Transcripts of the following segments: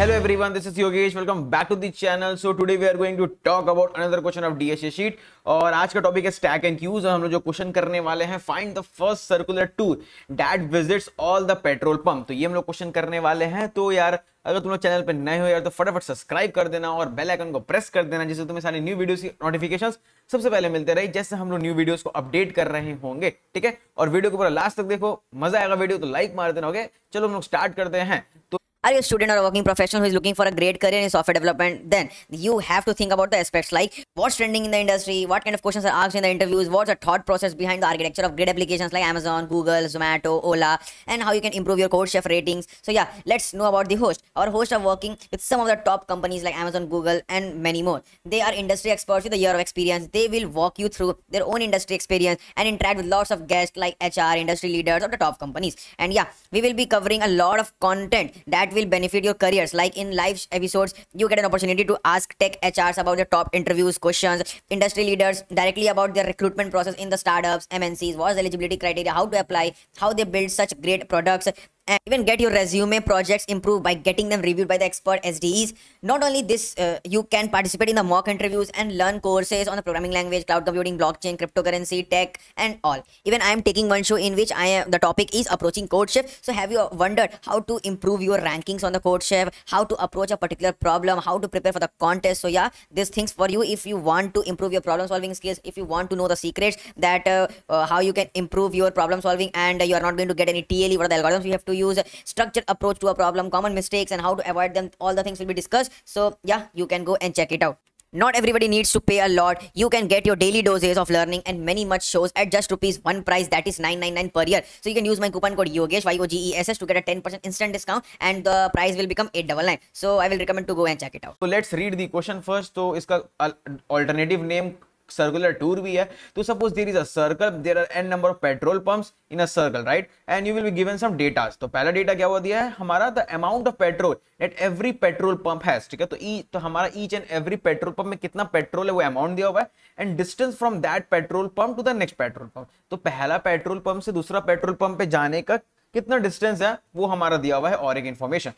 Hello everyone, this is Yogesh. Welcome back to the channel. So today we are going to talk about another question of DSA sheet. और आज का topic है stack and cues और हम लोग जो question करने वाले हैं find the first circular tour that visits all the petrol pump तो ये हम लोग क्वेश्चन करने वाले हैं तो यार अगर तुम लोग चैनल पर नए हो यार तो फटाफट सब्सक्राइब कर देना और बेल आइकन को प्रेस कर देना जिससे तुम्हें सारी न्यू वीडियोस की नोटिफिकेशन सबसे पहले मिलते रहे जैसे हम लोग न्यू वीडियोस को अपडेट कर रहे होंगे ठीक है और वीडियो को पूरा लास्ट तक देखो मजा आएगा वीडियो तो लाइक मार देना ओके चलो हम लोग स्टार्ट करते हैं तो Are you a student or a working professional who is looking for a great career in software development? Then you have to think about the aspects like what's trending in the industry, what kind of questions are asked in the interviews, what's the thought process behind the architecture of great applications like Amazon, Google, Zomato, Ola, and how you can improve your code chef ratings. So yeah, let's know about the host. Our hosts are working with some of the top companies like Amazon, Google, and many more. They are industry experts with a year of experience. They will walk you through their own industry experience and interact with lots of guests like HR, industry leaders, or the top companies. And yeah, we will be covering a lot of content that will benefit your careers. Like in live episodes, you get an opportunity to ask tech HRs about their top interviews, questions, industry leaders directly about their recruitment process in the startups, MNCs, what's eligibility criteria, how to apply, how they build such great products and even get your resume projects improved by getting them reviewed by the expert SDEs. Not only this, uh, you can participate in the mock interviews and learn courses on the programming language, cloud computing, blockchain, cryptocurrency, tech, and all. Even I am taking one show in which I am the topic is approaching CodeShift. So have you wondered how to improve your rankings on the CodeShift, how to approach a particular problem, how to prepare for the contest? So yeah, these things for you if you want to improve your problem solving skills, if you want to know the secrets that uh, uh, how you can improve your problem solving, and you are not going to get any TLE. What are the algorithms you have to use structured approach to a problem common mistakes and how to avoid them all the things will be discussed so yeah you can go and check it out not everybody needs to pay a lot. You can get your daily doses of learning and many much shows at just rupees one price that is 999 per year. So you can use my coupon code YOGESH Y-O-G-E-S-S to get a 10% instant discount and the price will become 899. So I will recommend to go and check it out. So let's read the question first. So its uh, alternative name circular tour bhi hai to suppose there is a circle there are n number of petrol pumps in a circle right and you will be given some data to pehla data kya hua diya hai hamara the amount of petrol that every petrol pump has theek hai to each to hamara each and every petrol pump mein kitna petrol hai wo amount diya hua hai and distance from that petrol pump to the next petrol pump to pehla petrol pump se dusra petrol pump pe jaane ka कितना distance है वो हमारा दिया हुआ है और एक information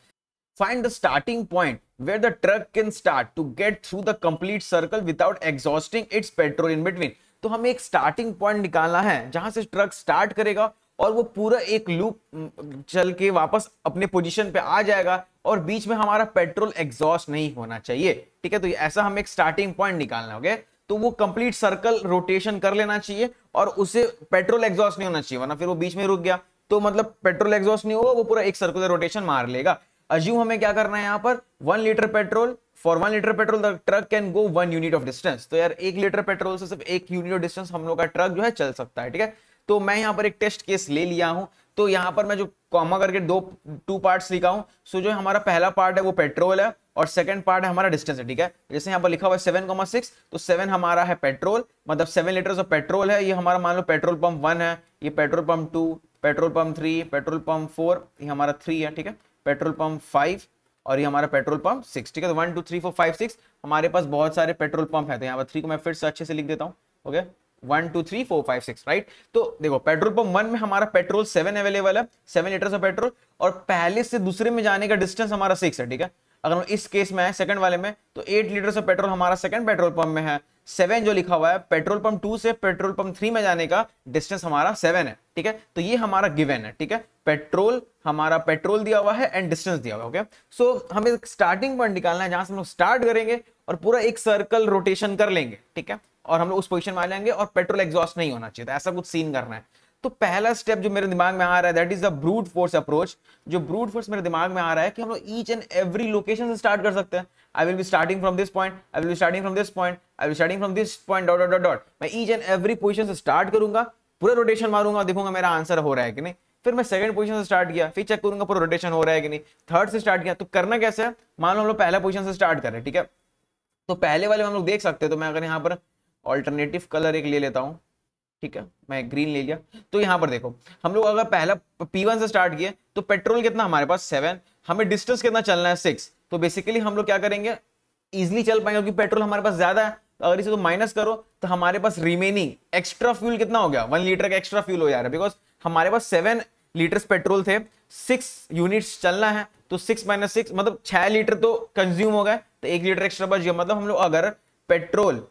find the starting point where the truck can start to get through the complete circle without exhausting its petrol in between तो हमें एक starting point निकालना है जहां से ट्रक start करेगा और वो पूरा एक लूप चल के वापस अपने पोजीशन पे आ जाएगा और बीच में हमारा पेट्रोल एग्जॉस्ट नहीं होना चाहिए ठीक है तो ऐसा हमें एक स्टार्टिंग पॉइंट निकालना होगा तो वो कंप्लीट सर्कल रोटेशन कर लेना चाहिए और उसे पेट्रोल एग्जॉस्ट नहीं होना चाहिए वरना फिर वो बीच में रुक गया तो मतलब पेट्रोल एग्जॉस्ट नहीं होगा वो पूरा एक सर्कुलर रोटेशन मार लेगा अज्यूम हमें क्या करना है यहाँ पर one litre petrol for one litre petrol the truck can go one unit of distance तो यार एक लीटर पेट्रोल से सिर्फ एक यूनिट ऑफ डिस्टेंस हम लोग का ट्रक जो है चल सकता है ठीक है तो मैं यहाँ पर एक टेस्ट केस ले लिया हूँ तो यहाँ पर मैं जो कॉमा करके दो टू पार्ट्स लिखा हूं सो जो हमारा पहला पार्ट है वो पेट्रोल है और सेकंड पार्ट है हमारा डिस्टेंस है ठीक है जैसे यहाँ पर लिखा हुआ है सेवन कॉमा सिक्स तो सेवन हमारा है पेट्रोल मतलब सेवन लीटर ऑफ पेट्रोल है ये हमारा मान लो पेट्रोल पंप वन है ये petrol pump two petrol pump three petrol pump four ये हमारा थ्री है ठीक है पेट्रोल पंप फाइव और ये हमारा पेट्रोल पंप सिक्स ठीक है तो one two three four five six हमारे पास बहुत सारे पेट्रोल पंप है तो यहाँ पर थ्री को मैं फिर से अच्छे से लिख देता हूँ okay one two three four five six right तो देखो पेट्रोल पंप वन में हमारा पेट्रोल सेवन अवेलेबल है सेवन लीटर ऑफ पेट्रोल और पहले से दूसरे में जाने का डिस्टेंस हमारा सिक्स है ठीक है अगर हम इस केस में आए सेकंड वाले में तो एट लीटर ऑफ पेट्रोल हमारा सेकंड पेट्रोल पंप में है सेवन जो लिखा हुआ है पेट्रोल पंप टू से पेट्रोल पंप थ्री में जाने का डिस्टेंस हमारा सेवन है ठीक है तो ये हमारा गिवन है ठीक है पेट्रोल हमारा पेट्रोल दिया हुआ है एंड डिस्टेंस दिया हुआ है ओके सो हमें स्टार्टिंग पॉइंट निकालना है जहां से हम लोग स्टार्ट करेंगे और पूरा एक सर्कल रोटेशन कर लेंगे ठीक है और हम लोग उस पोजिशन में आ जाएंगे और पेट्रोल एग्जॉस्ट नहीं होना चाहिए तो ऐसा कुछ सीन करना है तो पहला स्टेप जो मेरे दिमाग में आ रहा है that is the brute force approach जो ब्रूट फोर्स मेरे दिमाग में आ रहा है कि हम लोग ईच एंड एवरी लोकेशन से स्टार्ट कर सकते हैं I will be starting from this point I will be starting from this point I will starting from this point dot dot dot मैं ईच एंड एवरी पोजिशन से start करूंगा पूरा rotation मारूंगा देखूंगा मेरा आंसर हो रहा है कि नहीं फिर मैं सेकंड पोजीशन से स्टार्ट किया फिर चेक करूंगा पूरा रोटेशन हो रहा है कि नहीं थर्ड से स्टार्ट किया तो करना कैसे है मान लो हम लोग पहला पोजीशन से स्टार्ट कर रहे ठीक है तो पहले वाले हम लोग देख सकते हैं तो मैं अगर यहाँ पर ऑल्टरनेटिव कलर एक ले लेता हूँ ठीक है मैं ग्रीन ले लिया तो यहां पर देखो हम लोग अगर पहला P1 से स्टार्ट किए तो पेट्रोल कितना हमारे पास सेवन हमें डिस्टेंस कितना चलना है सिक्स तो बेसिकली हम लोग क्या करेंगे इजिली चल पाएंगे क्योंकि पेट्रोल हमारे पास ज्यादा है तो अगर इसे तो माइनस करो तो हमारे पास रिमेनिंग एक्स्ट्रा फ्यूल कितना हो गया वन लीटर का एक्स्ट्रा फ्यूल हो जा रहा है बिकॉज हमारे पास सेवन लीटर पेट्रोल थे सिक्स यूनिट्स चलना है तो सिक्स माइनस सिक्स मतलब छह लीटर तो कंज्यूम हो गए तो एक लीटर एक्स्ट्रा बच गया मतलब हम लोग अगर पेट्रोल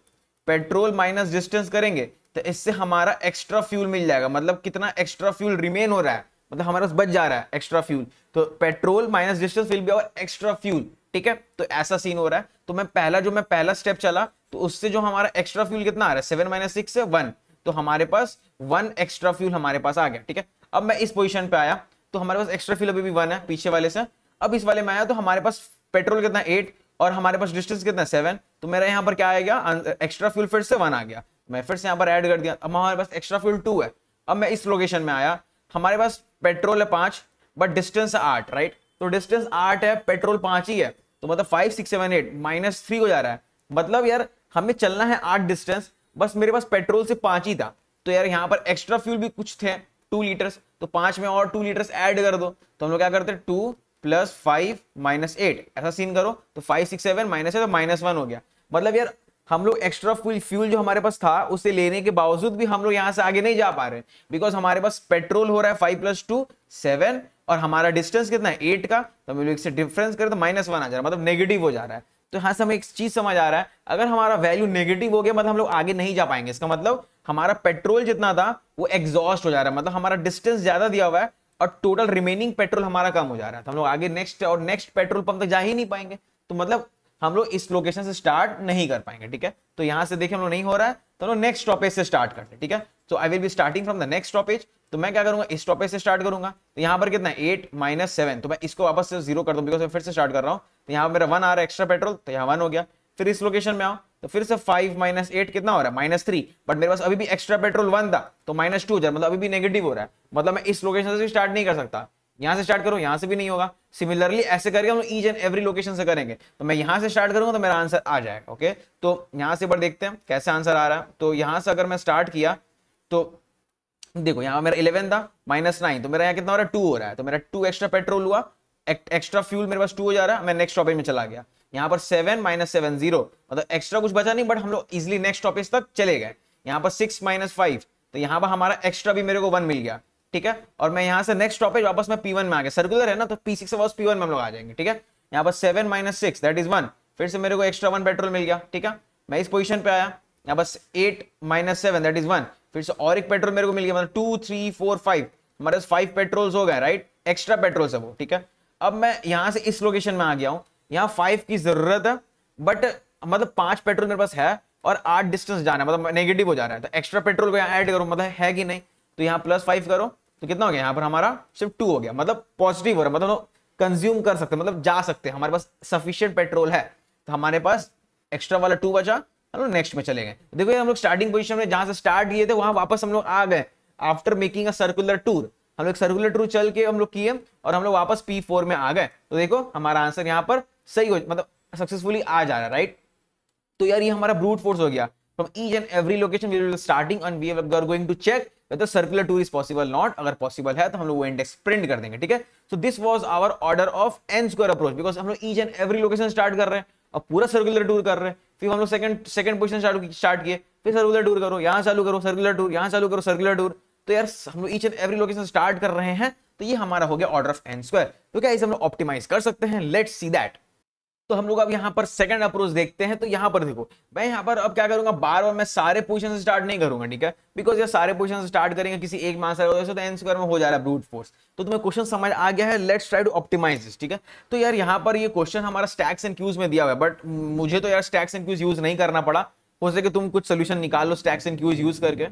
पेट्रोल माइनस डिस्टेंस करेंगे तो इससे हमारा एक्स्ट्रा फ्यूल मिल जाएगा मतलब कितना एक्स्ट्रा फ्यूल रिमेन हो रहा है मतलब हमारे पास बच जा रहा है एक्स्ट्रा फ्यूल तो petrol minus distance will be our extra fuel ठीक है तो ऐसा सीन हो रहा है तो मैं पहला जो मैं पहला स्टेप चला तो उससे जो हमारा एक्स्ट्रा फ्यूल कितना आ रहा है सेवन माइनस सिक्स है वन तो हमारे पास वन एक्स्ट्रा फ्यूल हमारे पास आ गया ठीक है अब मैं इस पोजिशन पे आया तो हमारे पास एक्स्ट्रा फ्यूल अभी भी वन है पीछे वाले से अब इस वाले में आया तो हमारे पास पेट्रोल कितना एट और हमारे पास डिस्टेंस कितना सेवन तो मेरा यहाँ पर क्या आ गया एक्स्ट्रा फ्यूल फिर से वन आ गया मैं फिर से यहाँ पर ऐड कर दिया अब हमारे पास एक्स्ट्रा फ्यूल टू है अब मैं इस लोकेशन में आया हमारे पास पेट्रोल है पाँच बट डिस्टेंस है आठ राइट तो डिस्टेंस आठ है पेट्रोल पाँच ही है तो मतलब five six seven eight minus three हो जा रहा है मतलब यार हमें चलना है आठ डिस्टेंस बस मेरे पास पेट्रोल से पाँच ही था तो यार यहाँ पर एक्स्ट्रा फ्यूल भी कुछ थे टू लीटर्स तो पाँच में और टू लीटर्स ऐड कर दो तो हम लोग क्या करते हैं two plus five minus eight ऐसा सीन करो तो फाइव सिक्स सेवन माइनस है तो माइनस वन हो गया मतलब यार हम लोग एक्स्ट्रा फ्यूल जो हमारे पास था उसे लेने के बावजूद भी हम लोग यहाँ से आगे नहीं जा पा रहे बिकॉज हमारे पास पेट्रोल हो रहा है फाइव प्लस टू सेवन और हमारा डिस्टेंस कितना है एट का तो हम लोग इससे डिफरेंस करें तो माइनस वन आ जा रहा है मतलब नेगेटिव हो जा रहा है तो यहाँ से हमें एक चीज समझ आ रहा है अगर हमारा वैल्यू नेगेटिव हो गया मतलब हम लोग आगे नहीं जा पाएंगे इसका मतलब हमारा पेट्रोल जितना था वो एग्जॉस्ट हो जा रहा है मतलब हमारा डिस्टेंस ज्यादा दिया हुआ है और टोटल रिमेनिंग पेट्रोल हमारा कम हो जा रहा है तो हम लोग आगे नेक्स्ट और नेक्स्ट पेट्रोल पंप तक जा ही नहीं पाएंगे तो मतलब हम लोग इस लोकेशन से स्टार्ट नहीं कर पाएंगे ठीक है तो यहाँ से देखिए हम लोग नहीं हो रहा है तो हम लोग नेक्स्ट स्टॉपेज से स्टार्ट करते हैं ठीक है so I will be starting from the next stoppage तो मैं क्या करूंगा इस टॉपेज से स्टार्ट करूंगा तो यहां पर कितना एट माइनस सेवन तो मैं इसको वापस से जीरो कर दूँ बिकॉज मैं फिर से स्टार्ट कर रहा हूँ तो यहाँ मेरा वन आ रहा है एक्स्ट्रा पेट्रोल तो यहाँ वन हो गया फिर इस लोकेशन में आओ तो फिर से फाइव माइनस एट कितना हो रहा है माइनस थ्री बट मेरे पास अभी भी एक्स्ट्रा पेट्रोल वन था तो माइनस टू हो मतलब अभी भी नेगेटिव हो रहा है मतलब मैं इस लोकेशन से स्टार्ट नहीं कर सकता यहां से स्टार्ट करो यहां से भी नहीं होगा सिमिलरली ऐसे करके हम ईच एंड एवरी लोकेशन से करेंगे तो मैं यहां से स्टार्ट करूंगा तो मेरा आंसर आ जाएगा ओके तो यहां से बार देखते हैं कैसे आंसर आ रहा है तो यहां से अगर मैं स्टार्ट किया तो देखो यहाँ मेरा इलेवन था माइनस नाइन तो मेरा यहाँ कितना हो रहा है टू हो रहा है तो मेरा टू एक्स्ट्रा पेट्रोल हुआ एक्स्ट्रा फ्यूल मेरे पास टू हो जा रहा है मैं नेक्स्ट टॉपिक में चला गया यहाँ पर सेवन माइनस सेवन जीरो मतलब एक्स्ट्रा कुछ बचा नहीं बट हम लोग इजिली नेक्स्ट टॉपिक तक चले गए यहाँ पर सिक्स माइनस फाइव तो यहाँ पर हमारा एक्स्ट्रा भी मेरे को वन मिल गया ठीक है और मैं यहाँ से नेक्स्ट स्टॉपेज वापस में पी वन में आ गया सर्कुलर है ना तो पी सिक्स वापस पी वन में हम लोग आ जाएंगे ठीक है यहाँ पर seven minus six that is one फिर से मेरे को एक्स्ट्रा वन पेट्रोल मिल गया ठीक है मैं इस पोजिशन पे आया यहाँ बस eight minus seven that is one फिर से और एक पेट्रोल मेरे को मिल गया मतलब टू थ्री फोर फाइव हमारे पास फाइव पेट्रोल्स हो गए राइट एक्स्ट्रा पेट्रोल्स है वो ठीक है अब मैं यहाँ से इस लोकेशन में आ गया हूँ यहाँ फाइव की जरूरत है बट मतलब पांच पेट्रोल मेरे पास है और आठ डिस्टेंस जाना है मतलब नेगेटिव हो जा रहा है तो एक्स्ट्रा पेट्रोल को यहाँ ऐड करूँ मतलब है कि नहीं तो यहाँ प्लस फाइव करो तो कितना हो गया यहाँ पर हमारा सिर्फ टू हो गया मतलब पॉजिटिव हो रहा है मतलब कंज्यूम कर सकते मतलब जा सकते हमारे पास सफिशियंट पेट्रोल है तो हमारे पास एक्स्ट्रा वाला टू बचा हम लोग नेक्स्ट में चले गए तो देखो हम लोग स्टार्टिंग पोजिशन में जहां से स्टार्ट किए थे वहां वापस हम लोग आ गए after making a circular tour हम लोग सर्कुलर टूर चल के हम लोग किए और हम लोग वापस पी फोर में आ गए तो देखो हमारा आंसर यहाँ पर सही हो मतलब सक्सेसफुली आ जा रहा है राइट तो यार ये हमारा ब्रूट फोर्स हो गया from each and every location we will be starting and we are going to check whether circular tour is possible not अगर possible है तो हम लोग वो इंडेक्स प्रिंट कर देंगे ठीक है so this was our order of N square approach because हम लोग each and every location start कर रहे हैं और पूरा सर्कुलर टूर कर रहे हैं फिर हम लोग सेकंड सेकंड पोजीशन स्टार्ट किए फिर सर्कुलर टूर करो यहाँ चालू करो सर्कुलर टूर यहाँ चालू करो सर्कुलर टूर तो यार हम लोग each and every location start कर रहे हैं तो ये हमारा हो गया ऑर्डर ऑफ एन स्क्वायर तो क्या इसे हम लोग ऑप्टिमाइज कर सकते हैं लेट्स सी दैट तो हम लोग अब यहाँ पर सेकंड अप्रोच देखते हैं तो यहाँ पर देखो मैं यहाँ पर अब क्या करूंगा बार बार मैं सारे पोजिशन स्टार्ट नहीं करूंगा ठीक है बिकॉज ये सारे पोजिशन स्टार्ट करेंगे किसी एक मास तो एन स्क्वायर तो में हो जा रहा है ब्रूट फोर्स तो तुम्हें क्वेश्चन समझ आ गया है let's try to optimise this ठीक है तो यार यहाँ पर ये क्वेश्चन हमारा स्टैक्स एंड क्यूज में दिया हुआ है बट मुझे तो यार स्टैक्स एंड क्यूज यूज नहीं करना पड़ा हो सके तुम कुछ सोल्यूशन निकाल लो स्टैक्स एंड क्यूज यूज करके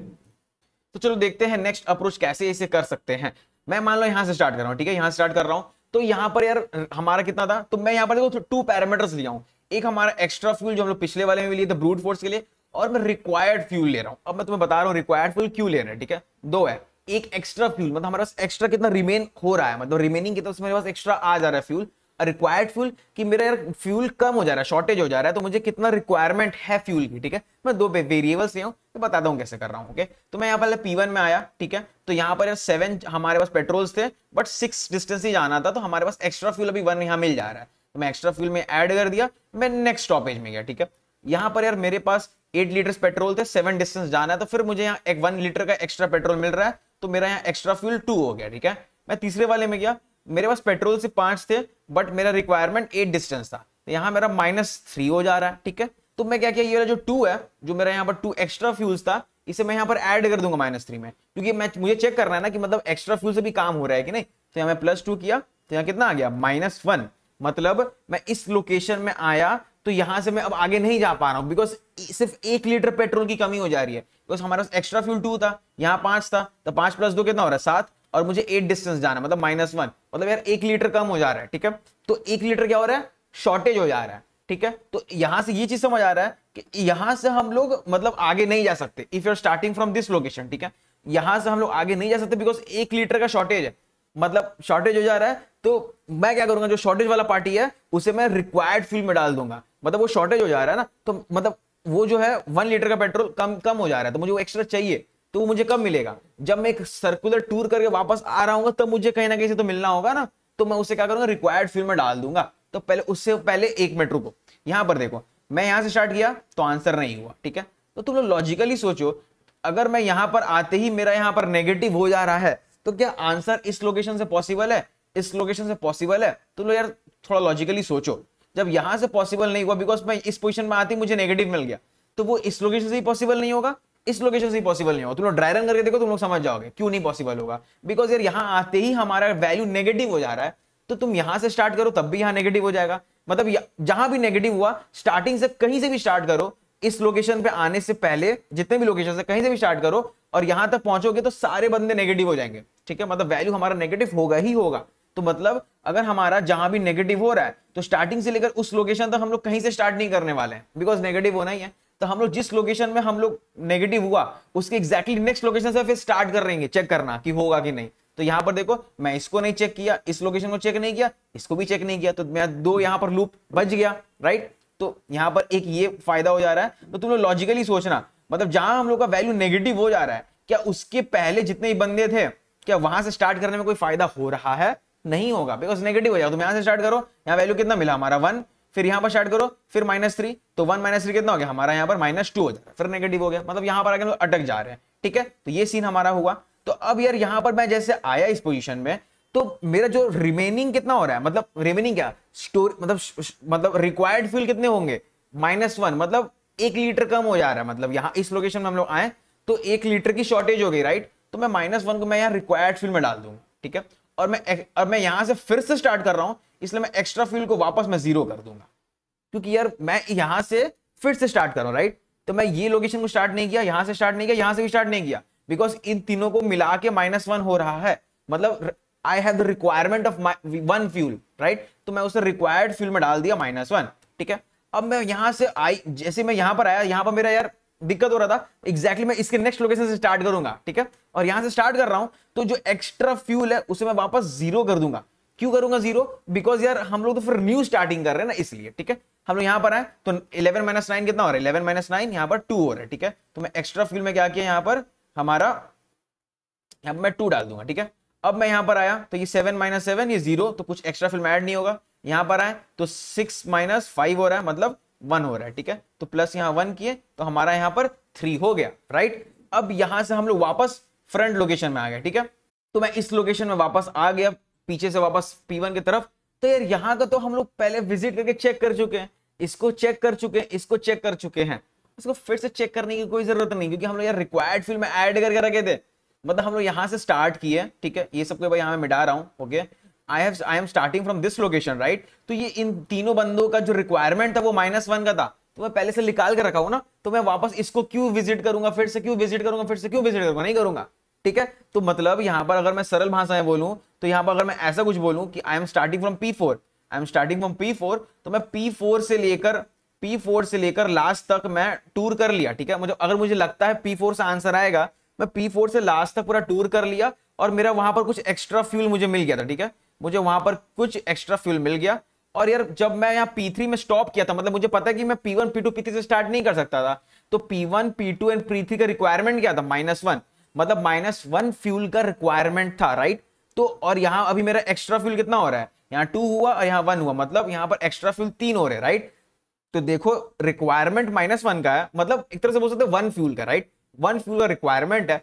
तो चलो देखते हैं नेक्स्ट अप्रोच कैसे इसे कर सकते हैं मैं मान लो यहाँ से स्टार्ट कर रहा हूँ ठीक है यहाँ स्टार्ट कर रहा हूँ तो यहां पर यार हमारा कितना था तो मैं यहां पर देखो टू पैरामीटर्स लिया हूं एक हमारा एक्स्ट्रा फ्यूल जो हम लोग पिछले वाले में लिए थे ब्रूट फोर्स के लिए और मैं रिक्वायर्ड फ्यूल ले रहा हूं अब मैं तुम्हें बता रहा हूं रिक्वायर्ड फ्यूल क्यों ले रहे हैं ठीक है दो है एक एक्स्ट्रा फ्यूल मतलब हमारे पास एक्स्ट्रा कितना रिमेन हो रहा है मतलब रिमेनिंग कितना उसमें पास एक्स्ट्रा आ जा रहा है फ्यूल रिक्वायर्ड फ्यूल कि मेरा यार फ्यूल कम हो जा रहा है शॉर्टेज हो जा रहा है तो मुझे कितना रिक्वायरमेंट है फ्यूल की ठीक है मैं दो वेरिएबल्स ले हूँ तो बताता हूँ कैसे कर रहा हूँ ओके तो मैं यहाँ पहले पी वन में आया ठीक है तो यहाँ पर यार सेवन हमारे पास पेट्रोल्स थे बट सिक्स डिस्टेंस ही जाना था तो हमारे पास एक्स्ट्रा फ्यूल अभी वन यहाँ मिल जा रहा है तो मैं एक्स्ट्रा फ्यूल में एड कर दिया मैं नेक्स्ट स्टॉपेज में गया ठीक है यहाँ पर यार मेरे पास एट लीटर पेट्रोल थे सेवन डिस्टेंस जाना है तो फिर मुझे यहाँ एक वन लीटर का एक्स्ट्रा पेट्रोल मिल रहा है तो मेरा यहाँ एक्स्ट्रा फ्यूल टू हो गया ठीक है मैं तीसरे वाले में गया मेरे पास पेट्रोल से पांच थे बट मेरा रिक्वायरमेंट एट डिस्टेंस था तो यहाँ मेरा माइनस थ्री हो जा रहा है ठीक है तो मैं क्या किया ये जो टू है जो मेरा यहाँ पर टू एक्स्ट्रा फ्यूल्स था इसे मैं यहाँ पर ऐड कर दूंगा माइनस थ्री में क्योंकि मैं मुझे चेक करना है ना कि मतलब एक्स्ट्रा फ्यूल से भी काम हो रहा है कि नहीं तो यहाँ मैं प्लस टू किया तो यहाँ कितना आ गया माइनस वन मतलब मैं इस लोकेशन में आया तो यहाँ से मैं अब आगे नहीं जा पा रहा हूँ बिकॉज सिर्फ एक लीटर पेट्रोल की कमी हो जा रही है बिकॉज हमारे पास एक्स्ट्रा फ्यूल टू था यहाँ पांच था तो पांच प्लस दो कितना हो रहा है सात और मुझे एट डिस्टेंस जाना मतलब माइनस वन मतलब यार एक लीटर कम हो जा रहा है ठीक है तो एक लीटर क्या हो रहा है शॉर्टेज हो जा रहा है ठीक है तो यहां से ये चीज समझ आ रहा है कि यहां से हम लोग मतलब आगे नहीं जा सकते if you are starting from this location ठीक है यहां से हम लोग आगे नहीं जा सकते बिकॉज एक लीटर का शॉर्टेज है मतलब शॉर्टेज हो जा रहा है तो मैं क्या करूंगा जो शॉर्टेज वाला पार्टी है उसे मैं रिक्वायर्ड फील्ड में डाल दूंगा मतलब वो शॉर्टेज हो जा रहा है ना तो मतलब वो जो है वन लीटर का पेट्रोल कम कम हो जा रहा है तो मुझे वो एक्स्ट्रा चाहिए तो मुझे कब मिलेगा जब मैं एक सर्कुलर टूर करके वापस आ रहा हूँ तब तो मुझे कहीं ना कहीं से तो मिलना होगा ना तो मैं उसे क्या करूंगा रिक्वायर्ड फील्ड में डाल दूंगा तो पहले उससे पहले एक मिनट रुको यहां पर देखो मैं यहां से स्टार्ट किया तो आंसर नहीं हुआ ठीक है तो तुम लोग लॉजिकली सोचो अगर मैं यहां पर आते ही मेरा यहां पर नेगेटिव हो जा रहा है तो क्या आंसर इस लोकेशन से पॉसिबल है इस लोकेशन से पॉसिबल है तुम तो लोग यार थोड़ा लॉजिकली सोचो जब यहां से पॉसिबल नहीं हुआ बिकॉज मैं इस पोजिशन में आती मुझे नेगेटिव मिल गया तो वो इस लोकेशन से ही पॉसिबल नहीं होगा इस लोकेशन से पॉसिबल नहीं होगा तुम लोग ड्राई रन करके देखो तुम लोग समझ जाओगे क्यों नहीं पॉसिबल होगा बिकॉज यार यहाँ आते ही हमारा वैल्यू नेगेटिव हो जा रहा है तो तुम यहां से स्टार्ट करो तब भी यहाँ नेगेटिव हो जाएगा मतलब जहां भी नेगेटिव हुआ स्टार्टिंग से कहीं से भी स्टार्ट करो इस लोकेशन पे आने से पहले जितने भी लोकेशन से कहीं से भी स्टार्ट करो और यहां तक पहुंचोगे तो सारे बंदे नेगेटिव हो जाएंगे ठीक है मतलब वैल्यू हमारा नेगेटिव होगा ही होगा तो मतलब अगर हमारा जहां भी नेगेटिव हो रहा है तो स्टार्टिंग से लेकर उस लोकेशन तक हम लोग कहीं से स्टार्ट नहीं करने वाले हैं बिकॉज नेगेटिव होना ही है तो हम लोग जिस लोकेशन में हम लोग नेगेटिव हुआ उसके एग्जैक्टली नेक्स्ट लोकेशन से फिर स्टार्ट कर रहेंगे चेक करना कि होगा कि नहीं तो यहां पर देखो मैं इसको नहीं चेक किया इस लोकेशन को चेक नहीं किया इसको भी चेक नहीं किया तो मैं दो यहां पर लूप बच गया राइट तो यहां पर एक ये फायदा हो जा रहा है तो तुम लोग लॉजिकली सोचना मतलब जहां हम लोग का वैल्यू नेगेटिव हो जा रहा है क्या उसके पहले जितने ही बंदे थे क्या वहां से स्टार्ट करने में कोई फायदा हो रहा है नहीं होगा बिकॉज नेगेटिव हो जाएगा तुम तो यहां से स्टार्ट करो यहाँ वैल्यू कितना मिला हमारा वन फिर यहां पर स्टार्ट करो फिर माइनस थ्री तो वन माइनस थ्री कितना हो गया हमारा यहाँ पर माइनस टू हो जाए फिर नेगेटिव हो गया मतलब यहां पर आगे तो अटक जा रहे हैं ठीक है तो ये सीन हमारा हुआ तो अब यार यहां पर मैं जैसे आया इस पोजिशन में तो मेरा जो रिमेनिंग कितना हो रहा है मतलब रिमेनिंग क्या स्टोर मतलब मतलब रिक्वायर्ड फ्यूल कितने होंगे माइनस वन मतलब एक लीटर कम हो जा रहा है मतलब यहां इस लोकेशन में हम लोग आए तो एक लीटर की शॉर्टेज हो गई राइट तो मैं माइनस वन को मैं यहां रिक्वायर्ड फ्यूल में डाल दूंगा ठीक है और मैं और मैं यहां से फिर से स्टार्ट कर रहा हूं इसलिए मैं एक्स्ट्रा फ्यूल को वापस मैं जीरो कर दूंगा क्योंकि यार मैं यहां से फिर से स्टार्ट कर रहा हूं राइट तो मैं ये लोकेशन को स्टार्ट नहीं किया यहां से स्टार्ट नहीं किया यहां से भी स्टार्ट नहीं किया बिकॉज इन तीनों को मिला के माइनस वन हो रहा है मतलब I have the requirement of one fuel right तो मैं उसे रिक्वायर्ड फ्यूल में डाल दिया माइनस वन ठीक है अब मैं यहां से आई जैसे मैं यहां पर आया यहां पर मेरा यार दिक्कत हो रहा था एग्जैक्टली exactly मैं इसके नेक्स्ट लोकेशन से स्टार्ट करूंगा ठीक है और यहां से स्टार्ट कर रहा हूं तो जो एक्स्ट्रा फ्यूल है उसे मैं वापस जीरो कर दूंगा क्यों करूंगा जीरो बिकॉज यार हम लोग तो फिर न्यू स्टार्टिंग कर रहे हैं ना इसलिए ठीक है हम लोग यहां पर आए तो इलेवन माइनस नाइन कितना हो रहा है इलेवन माइनस नाइन यहाँ पर टू हो रहा है ठीक है तो मैं एक्स्ट्रा फ्यूल में क्या किया यहां पर हमारा यहां पर मैं टू डाल दूंगा ठीक है अब मैं यहां पर आया तो ये सेवन माइनस सेवन ये जीरो तो कुछ एक्स्ट्रा फिल्म में ऐड नहीं होगा यहां पर आए तो सिक्स माइनस फाइव हो रहा है मतलब वन हो रहा है ठीक है तो प्लस यहां वन किए तो हमारा यहां पर थ्री हो गया राइट अब यहां से हम लोग वापस फ्रंट लोकेशन में आ गए ठीक है तो मैं इस लोकेशन में वापस आ गया पीछे से वापस P1 की तरफ तो यार यहां का तो हम लोग पहले विजिट करके चेक कर चुके हैं इसको चेक कर चुके हैं इसको चेक कर चुके हैं इसको फिर से चेक करने की कोई जरूरत नहीं क्योंकि हम लोग यार रिक्वायर्ड फील्ड में ऐड करके रखे थे मतलब हम लोग यहां से स्टार्ट किए ठीक है ये सब कोई भाई यहाँ मैं मिटा रहा हूं okay I have I am starting from this location right तो ये इन तीनों बंदों का जो रिक्वायरमेंट था वो माइनस वन का था तो मैं पहले से निकाल कर रखा हूं ना तो मैं वापस इसको क्यों विजिट करूंगा फिर से क्यों विजिट करूंगा फिर से क्यों विजिट करूंगा नहीं करूंगा ठीक है तो मतलब यहां पर अगर मैं सरल भाषा में बोलूं तो यहां पर अगर मैं ऐसा कुछ बोलूं कि I am starting from P four I am starting from P four तो मैं पी फोर से लेकर पी फोर से लेकर लास्ट तक मैं टूर कर लिया ठीक है मुझे अगर मुझे लगता है पी फोर से आंसर आएगा मैं पी फोर से लास्ट तक पूरा टूर कर लिया और मेरा वहां पर कुछ एक्स्ट्रा फ्यूल मुझे मिल गया था ठीक है मुझे वहां पर कुछ एक्स्ट्रा फ्यूल मिल गया और यार जब मैं यहाँ P3 में स्टॉप किया था मतलब मुझे पता है कि मैं P1, P2, P3 से स्टार्ट नहीं कर सकता था तो P1, P2 एंड P3 का रिक्वायरमेंट क्या था माइनस वन मतलब माइनस वन फ्यूल का रिक्वायरमेंट था राइट तो और यहाँ अभी मेरा एक्स्ट्रा फ्यूल कितना हो रहा है यहाँ टू हुआ और यहाँ वन हुआ मतलब यहाँ पर एक्स्ट्रा फ्यूल तीन हो रहे राइट तो देखो रिक्वायरमेंट माइनस वन का है मतलब एक तरह से बोल सकते वन फ्यूल का राइट वन फ्यूल का रिक्वायरमेंट है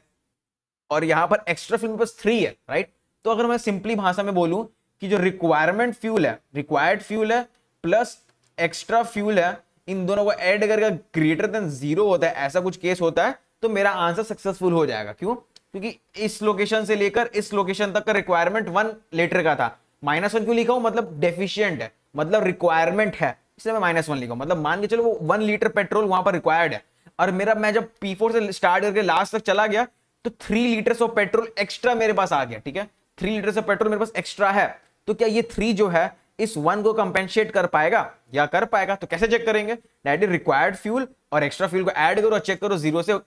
और यहाँ पर एक्स्ट्रा फ्यूल बस थ्री है राइट तो अगर मैं सिंपली भाषा में बोलूं कि जो रिक्वायरमेंट फ्यूल है रिक्वायर्ड फ्यूल है प्लस एक्स्ट्रा फ्यूल है इन दोनों को ऐड करके ग्रेटर देन जीरो होता है ऐसा कुछ केस होता है तो मेरा आंसर सक्सेसफुल हो जाएगा क्यों क्योंकि इस लोकेशन से लेकर इस लोकेशन तक का रिक्वायरमेंट वन लीटर का था माइनस वन क्यों लिखा हूं मतलब डेफिशियंट है मतलब रिक्वायरमेंट है इसलिए मैं माइनस वन लिखा मतलब मान के चलो वो वन लीटर पेट्रोल वहां पर रिक्वायर्ड है और मेरा मैं जब पी से स्टार्ट करके लास्ट तक चला गया तो three litre of petrol extra मेरे पास आ गया ठीक है थ्री लीटर से पेट्रोल मेरे पास एक्स्ट्रा है तो क्या ये थ्री जो है इस वन को कंपेंसेट कर पाएगा या कर पाएगा तो कैसे चेक करेंगे दैट रिक्वायर्ड फ्यूल और एक्स्ट्रा फ्यूल को ऐड करो चेक करो जीरो से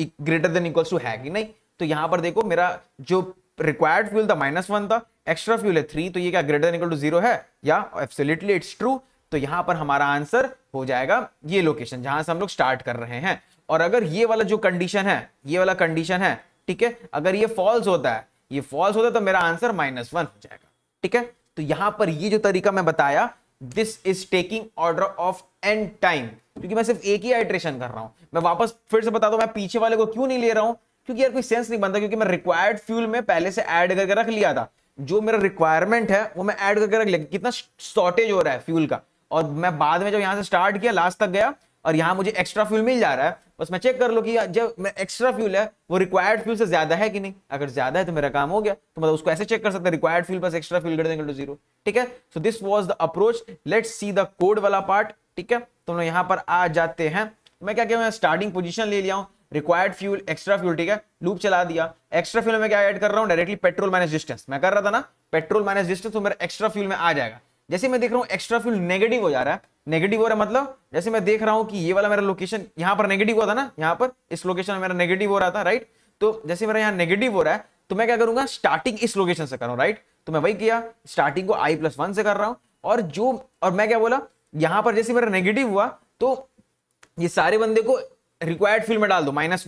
ग्रेटर देन इक्वल्स टू है कि नहीं तो यहां पर देखो मेरा जो रिक्वायर्ड फ्यूल था माइनस वन था एक्स्ट्रा फ्यूल है थ्री तो ये क्या ग्रेटर इक्वल टू जीरो है या एब्सोल्युटली इट्स ट्रू तो यहां पर हमारा आंसर हो जाएगा ये लोकेशन जहां से हम लोग स्टार्ट कर रहे हैं और अगर ये वाला जो कंडीशन है ये वाला कंडीशन है ठीक है अगर ये फॉल्स होता है ये फॉल्स होता तो मेरा आंसर माइनस वन हो जाएगा ठीक है तो यहां पर ये जो तरीका मैं बताया this is taking order of N time क्योंकि मैं सिर्फ एक ही आइट्रेशन कर रहा हूं मैं वापस फिर से बता दो मैं पीछे वाले को क्यों नहीं ले रहा हूं क्योंकि यार कोई सेंस नहीं बनता क्योंकि मैं रिक्वायर्ड फ्यूल में पहले से ऐड करके रख लिया था जो मेरा रिक्वायरमेंट है वो मैं ऐड करके रख लिया कितना शॉर्टेज हो रहा है फ्यूल का और मैं बाद में जब यहां से स्टार्ट किया लास्ट तक गया और यहाँ मुझे एक्स्ट्रा फ्यूल मिल जा रहा है बस मैं चेक कर लो कि जब एक्स्ट्रा फ्यूल है वो रिक्वायर्ड फ्यूल से ज्यादा है कि नहीं अगर ज्यादा है तो मेरा काम हो गया तो मतलब उसको ऐसे चेक कर सकते हैं रिक्वायर्ड फ्यूल बस एक्स्ट्रा फ्यूल देंगे टू जीरो ठीक है so this was the approach let's see the code वाला पार्ट ठीक है तो हम यहाँ पर आ जाते हैं मैं क्या कहूँ स्टार्टिंग पोजिशन ले लिया रिक्वायर्ड फ्यूल एक्स्ट्रा फ्यूल ठीक है लूप चला दिया एक्स्ट्रा फ्यूल में क्या ऐड कर रहा हूँ डायरेक्टली पेट्रोल माइनस डिस्टेंस मैं कर रहा था ना पेट्रोल माइनस डिस्टेंस तो मेरा एक्स्ट्रा फ्यूल में आ जाएगा जैसे मैं देख रहा हूँ एक्स्ट्रा फ्यूल नेगेटिव हो जा रहा है नेगेटिव हो रहा है मतलब जैसे मैं देख रहा हूँ कि ये वाला मेरा लोकेशन यहाँ पर नेगेटिव हुआ था ना यहाँ पर इस लोकेशन में मेरा नेगेटिव हो रहा था राइट तो जैसे मेरा यहाँ नेगेटिव हो रहा है तो मैं क्या करूंगा स्टार्टिंग इस लोकेशन से कर रहा हूँ राइट तो मैं वही किया स्टार्टिंग को आई प्लस से कर रहा हूँ और जो और मैं क्या बोला यहाँ पर जैसे मेरा नेगेटिव हुआ तो ये सारे बंदे को रिक्वायर्ड फील्ड में डाल दो माइनस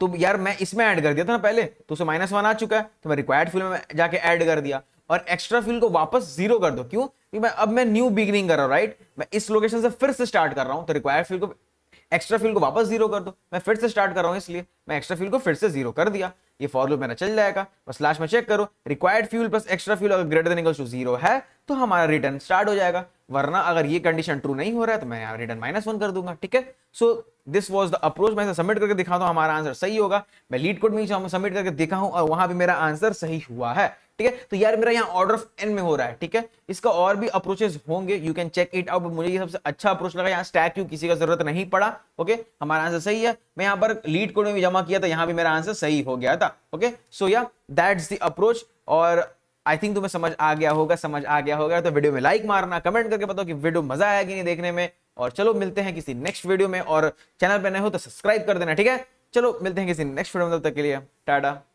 तो यार मैं इसमें ऐड कर दिया था ना पहले तो उसे माइनस वन आ चुका है तो मैं रिक्वायर्ड फील्ड में जाके ऐड कर दिया और एक्स्ट्रा फ्यूल को वापस जीरो कर दो क्यों क्योंकि मैं अब मैं न्यू बिगनिंग कर रहा हूँ राइट मैं इस लोकेशन से फिर से स्टार्ट कर रहा हूँ तो रिक्वायर्ड फ्यूल को एक्स्ट्रा फ्यूल को वापस जीरो कर दो मैं फिर से स्टार्ट कर रहा हूँ इसलिए मैं एक्स्ट्रा फ्यूल को फिर से जीरो कर दिया ये फॉर मेरा चल जाएगा बस लास्ट में चेक करो required fuel plus extra fuel अगर greater than equal to zero है तो हमारा रिटर्न स्टार्ट हो जाएगा वरना अगर ये कंडीशन ट्रू नहीं हो रहा है तो मैं यहाँ रिटर्न माइनस वन कर दूंगा ठीक है so this was the approach मैं सबमिट करके दिखाता हूँ तो हमारा आंसर सही होगा मैं लीड कोड में सबमिट करके दिखा हूं और वहां भी मेरा आंसर सही हुआ है ठीक है तो यार मेरा यहाँ ऑर्डर ऑफ एन में हो रहा है ठीक है इसका और भी अप्रोचेस होंगे you can check it out मुझे ये सबसे अच्छा अप्रोच लगा यहाँ स्टैक यू किसी का जरूरत नहीं पड़ा ओके हमारा आंसर सही है मैं यहाँ पर लीड कोड में भी जमा किया था यहाँ भी मेरा आंसर सही हो गया था ओके सो या दैट्स द अप्रोच और आई थिंक तुम्हें समझ आ गया होगा समझ आ गया होगा तो वीडियो में लाइक मारना कमेंट करके बताओ कि वीडियो मजा आया कि नहीं देखने में और चलो मिलते हैं किसी नेक्स्ट वीडियो में और चैनल पर नए हो तो सब्सक्राइब कर देना ठीक है चलो मिलते हैं किसी नेक्स्ट वीडियो में तब तक के लिए टाटा